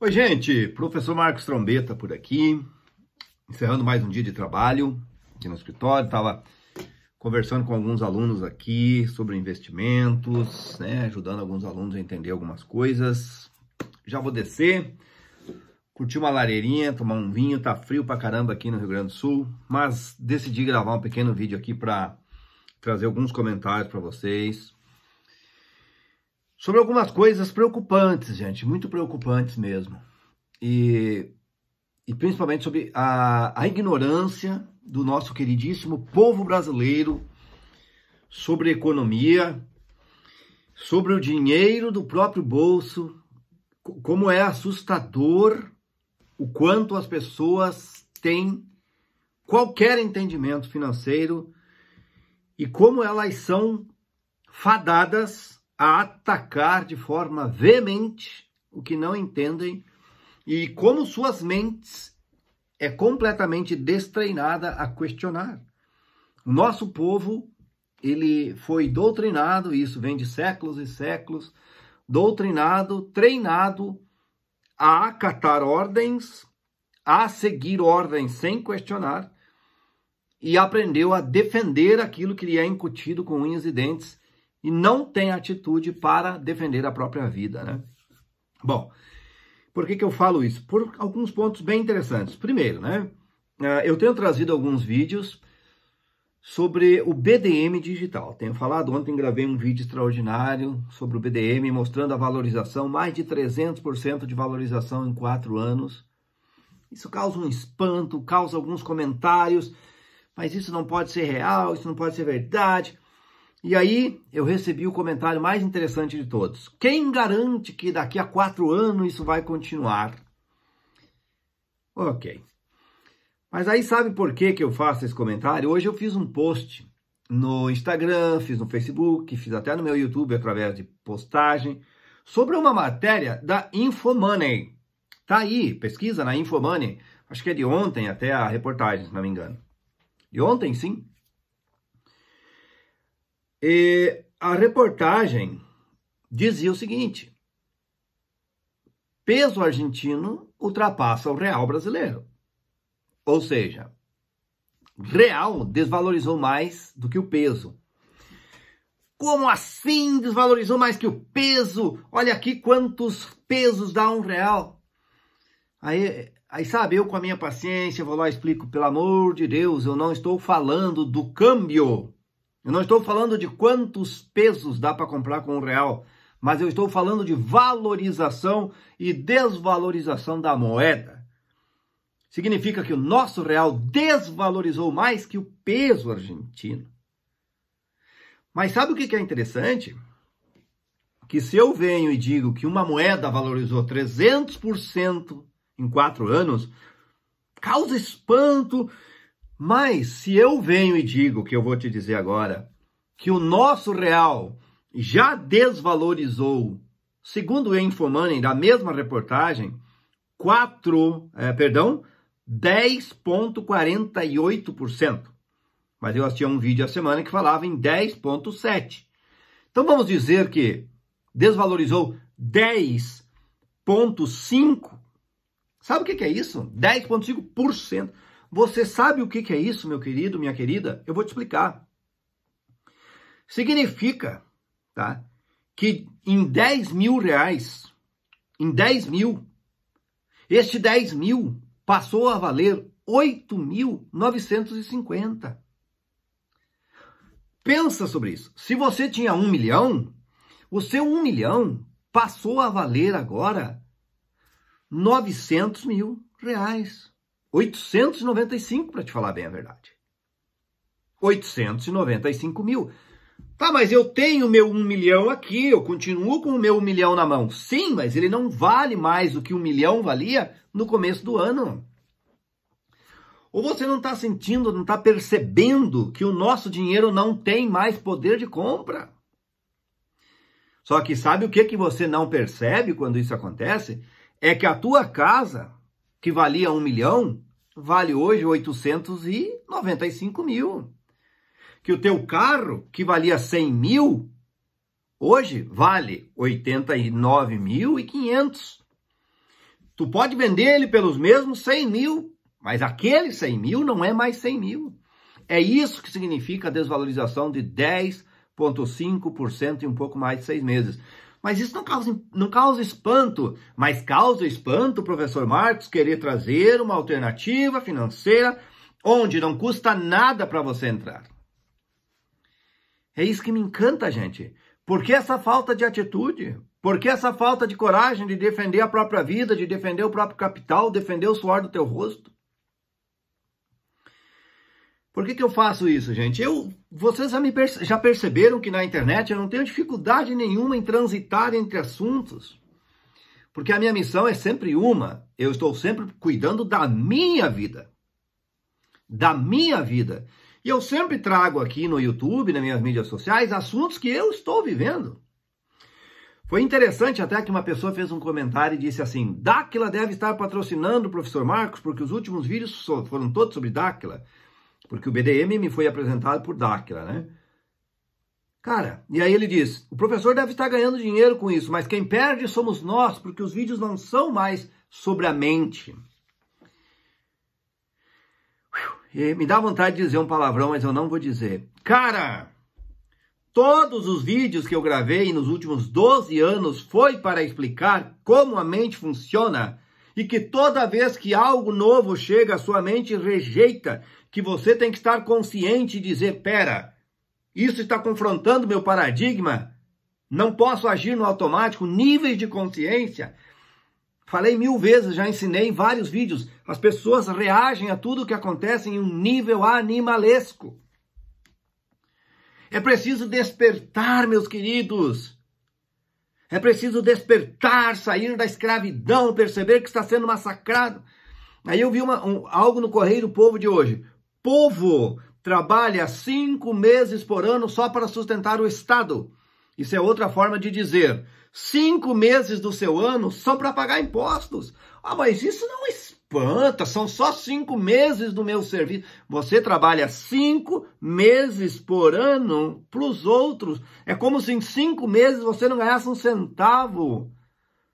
Oi, gente, professor Marcos Trombeta por aqui, encerrando mais um dia de trabalho aqui no escritório. Estava conversando com alguns alunos aqui sobre investimentos, né? ajudando alguns alunos a entender algumas coisas. Já vou descer, curtir uma lareirinha, tomar um vinho. Tá frio pra caramba aqui no Rio Grande do Sul, mas decidi gravar um pequeno vídeo aqui para trazer alguns comentários para vocês sobre algumas coisas preocupantes, gente, muito preocupantes mesmo. E, e principalmente sobre a, a ignorância do nosso queridíssimo povo brasileiro sobre economia, sobre o dinheiro do próprio bolso, como é assustador o quanto as pessoas têm qualquer entendimento financeiro e como elas são fadadas a atacar de forma veemente o que não entendem e como suas mentes é completamente destreinada a questionar. O nosso povo, ele foi doutrinado, e isso vem de séculos e séculos, doutrinado, treinado a acatar ordens, a seguir ordens sem questionar e aprendeu a defender aquilo que lhe é incutido com unhas e dentes e não tem atitude para defender a própria vida, né? Bom, por que, que eu falo isso? Por alguns pontos bem interessantes. Primeiro, né? Eh, eu tenho trazido alguns vídeos sobre o BDM digital. Tenho falado ontem, gravei um vídeo extraordinário sobre o BDM, mostrando a valorização, mais de 300% de valorização em quatro anos. Isso causa um espanto, causa alguns comentários, mas isso não pode ser real, isso não pode ser verdade. E aí eu recebi o comentário mais interessante de todos. Quem garante que daqui a quatro anos isso vai continuar? Ok. Mas aí sabe por que, que eu faço esse comentário? Hoje eu fiz um post no Instagram, fiz no Facebook, fiz até no meu YouTube através de postagem sobre uma matéria da Infomoney. Tá aí, pesquisa na Infomoney. Acho que é de ontem até a reportagem, se não me engano. De ontem, sim. E a reportagem dizia o seguinte: peso argentino ultrapassa o real brasileiro. Ou seja, real desvalorizou mais do que o peso. Como assim desvalorizou mais que o peso? Olha aqui quantos pesos dá um real. Aí, aí sabe, eu com a minha paciência vou lá e explico, pelo amor de Deus, eu não estou falando do câmbio. Eu não estou falando de quantos pesos dá para comprar com um real, mas eu estou falando de valorização e desvalorização da moeda. Significa que o nosso real desvalorizou mais que o peso argentino. Mas sabe o que é interessante? Que se eu venho e digo que uma moeda valorizou 300% em quatro anos, causa espanto mas se eu venho e digo que eu vou te dizer agora que o nosso real já desvalorizou, segundo o Infomoney, da mesma reportagem, 4, é, eh, perdão, 10,48%. Mas eu assisti a um vídeo a semana que falava em 10,7%. Então vamos dizer que desvalorizou 10,5%. Sabe o que é isso? 10,5%. Você sabe o que é isso, meu querido, minha querida? Eu vou te explicar. Significa tá, que em 10 mil reais, em 10 mil, este 10 mil passou a valer 8.950. Pensa sobre isso. Se você tinha um milhão, o seu um milhão passou a valer agora 900 mil reais. 895, para te falar bem a verdade. 895 mil. Tá, mas eu tenho meu 1 milhão aqui, eu continuo com o meu 1 milhão na mão. Sim, mas ele não vale mais do que 1 milhão valia no começo do ano. Ou você não está sentindo, não está percebendo que o nosso dinheiro não tem mais poder de compra. Só que sabe o que, que você não percebe quando isso acontece? É que a tua casa, que valia um milhão, vale hoje 895 mil. Que o teu carro, que valia 100 mil, hoje vale 89.500. Tu pode vender ele pelos mesmos 100 mil, mas aquele 100 mil não é mais 100 mil. É isso que significa a desvalorização de 10,5% em um pouco mais de seis meses. Mas isso não causa, não causa espanto. Mas causa espanto, professor Marcos, querer trazer uma alternativa financeira onde não custa nada para você entrar. É isso que me encanta, gente. Por que essa falta de atitude? Por que essa falta de coragem de defender a própria vida, de defender o próprio capital, defender o suor do teu rosto? Por que, que eu faço isso, gente? Eu, vocês já, perce, já perceberam que na internet eu não tenho dificuldade nenhuma em transitar entre assuntos. Porque a minha missão é sempre uma. Eu estou sempre cuidando da minha vida. Da minha vida. E eu sempre trago aqui no YouTube, nas minhas mídias sociais, assuntos que eu estou vivendo. Foi interessante até que uma pessoa fez um comentário e disse assim: Dáquila deve estar patrocinando o professor Marcos, porque os últimos vídeos foram todos sobre Dáquila. Porque o BDM me foi apresentado por Dakila, né? Cara, e aí ele diz: o professor deve estar ganhando dinheiro com isso, mas quem perde somos nós, porque os vídeos não são mais sobre a mente. E me dá vontade de dizer um palavrão, mas eu não vou dizer. Cara, todos os vídeos que eu gravei nos últimos 12 anos foi para explicar como a mente funciona e que toda vez que algo novo chega, a sua mente rejeita que você tem que estar consciente e dizer: pera, isso está confrontando meu paradigma, não posso agir no automático, níveis de consciência. Falei mil vezes, já ensinei em vários vídeos. As pessoas reagem a tudo o que acontece em um nível animalesco. É preciso despertar, meus queridos. É preciso despertar, sair da escravidão, perceber que está sendo massacrado. Aí eu vi uma, um, algo no Correio do Povo de hoje povo trabalha cinco meses por ano só para sustentar o Estado. Isso é outra forma de dizer cinco meses do seu ano só para pagar impostos. Ah, mas isso não espanta, são só cinco meses do meu serviço. Você trabalha cinco meses por ano para os outros. É como se em cinco meses você não ganhasse um centavo.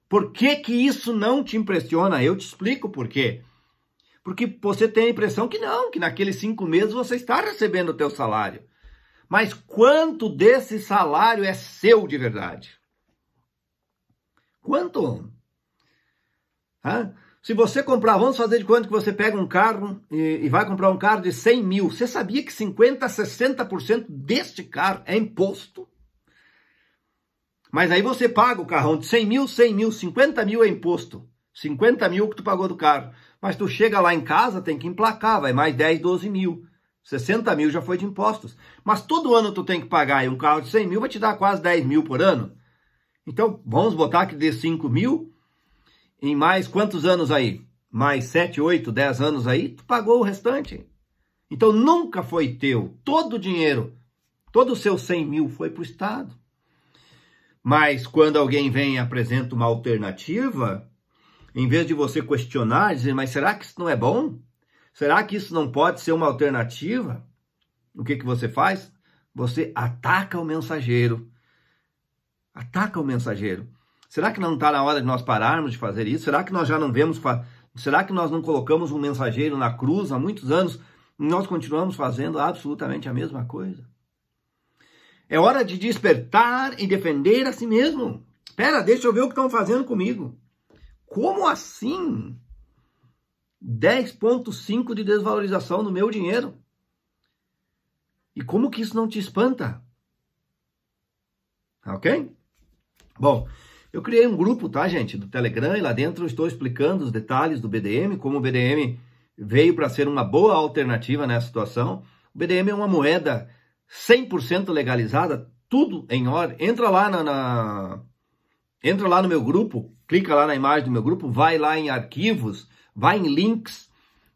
Por que, que isso não te impressiona? Eu te explico por quê. Porque você tem a impressão que não, que naqueles cinco meses você está recebendo o teu salário. Mas quanto desse salário é seu de verdade? Quanto? Hã? Se você comprar, vamos fazer de quanto que você pega um carro e, e, vai comprar um carro de 100 mil. Você sabia que 50% a 60% deste carro é imposto? Mas aí você paga o carrão de 100 mil, 100 mil, 50 mil é imposto. 50 mil que tu pagou do carro. Mas tu chega lá em casa, tem que emplacar, vai mais 10, 12 mil. 60 mil já foi de impostos. Mas todo ano tu tem que pagar aí um carro de 100 mil vai te dar quase 10 mil por ano. Então, vamos botar que dê 5 mil em mais quantos anos aí? Mais 7, 8, 10 anos aí, tu pagou o restante. Então, nunca foi teu. Todo o dinheiro, todo o seu 100 mil foi para o Estado. Mas quando alguém vem e apresenta uma alternativa, em vez de você questionar, dizer, mas será que isso não é bom? Será que isso não pode ser uma alternativa? O que, que você faz? Você ataca o mensageiro. Ataca o mensageiro. Será que não está na hora de nós pararmos de fazer isso? Será que nós já não vemos. Será que nós não colocamos um mensageiro na cruz há muitos anos e nós continuamos fazendo absolutamente a mesma coisa? É hora de despertar e defender a si mesmo. Pera, deixa eu ver o que estão fazendo comigo. Como assim? 10,5% de desvalorização no meu dinheiro? E como que isso não te espanta? Tá ok? Bom, eu criei um grupo, tá, gente, do Telegram e lá dentro eu estou explicando os detalhes do BDM, como o BDM veio para ser uma boa alternativa nessa situação. O BDM é uma moeda 100% legalizada, tudo em ordem. Entra lá na, na, Entra lá no meu grupo, clica lá na imagem do meu grupo, vai lá em arquivos, vai em links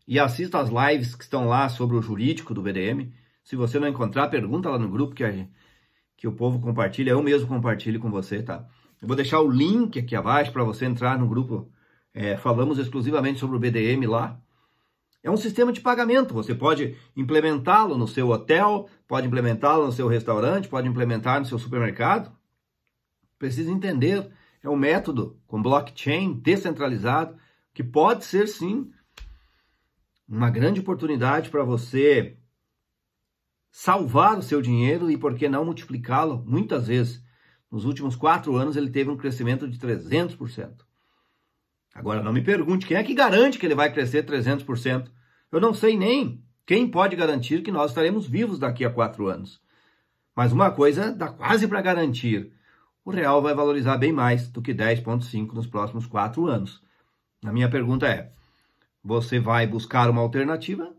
e assista as lives que estão lá sobre o jurídico do BDM. Se você não encontrar, pergunta lá no grupo que, a, que o povo compartilha, eu mesmo compartilho com você, tá? Eu vou deixar o link aqui abaixo para você entrar no grupo. É, falamos exclusivamente sobre o BDM lá. É um sistema de pagamento. Você pode implementá-lo no seu hotel, pode implementá-lo no seu restaurante, pode implementar no seu supermercado precisa entender é um método com blockchain descentralizado que pode ser sim uma grande oportunidade para você salvar o seu dinheiro e por que não multiplicá-lo muitas vezes. Nos últimos quatro anos ele teve um crescimento de 300%. Agora não me pergunte quem é que garante que ele vai crescer 300%. Eu não sei nem quem pode garantir que nós estaremos vivos daqui a quatro anos. Mas uma coisa dá quase para garantir o real vai valorizar bem mais do que 10,5 nos próximos quatro anos. A minha pergunta é: você vai buscar uma alternativa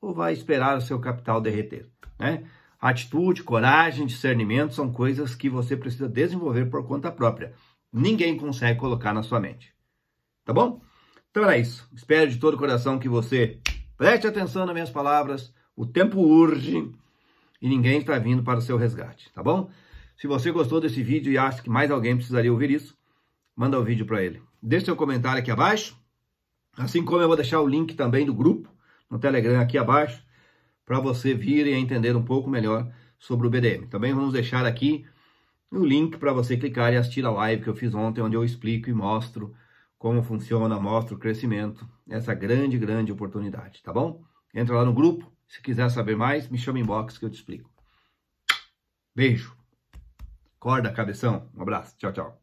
ou vai esperar o seu capital derreter? Né? Atitude, coragem, discernimento são coisas que você precisa desenvolver por conta própria. Ninguém consegue colocar na sua mente. Tá bom? Então era isso. Espero de todo o coração que você preste atenção nas minhas palavras. O tempo urge e ninguém está vindo para o seu resgate. Tá bom? Se você gostou desse vídeo e acha que mais alguém precisaria ouvir isso, manda o um vídeo para ele. Deixe seu comentário aqui abaixo, assim como eu vou deixar o link também do grupo no Telegram aqui abaixo, para você vir e entender um pouco melhor sobre o BDM. Também vamos deixar aqui o link para você clicar e assistir a live que eu fiz ontem, onde eu explico e mostro como funciona, mostro o crescimento, essa grande, grande oportunidade, tá bom? Entra lá no grupo, se quiser saber mais, me chama inbox que eu te explico. Beijo! Acorda, cabeção. Um abraço. Tchau, tchau.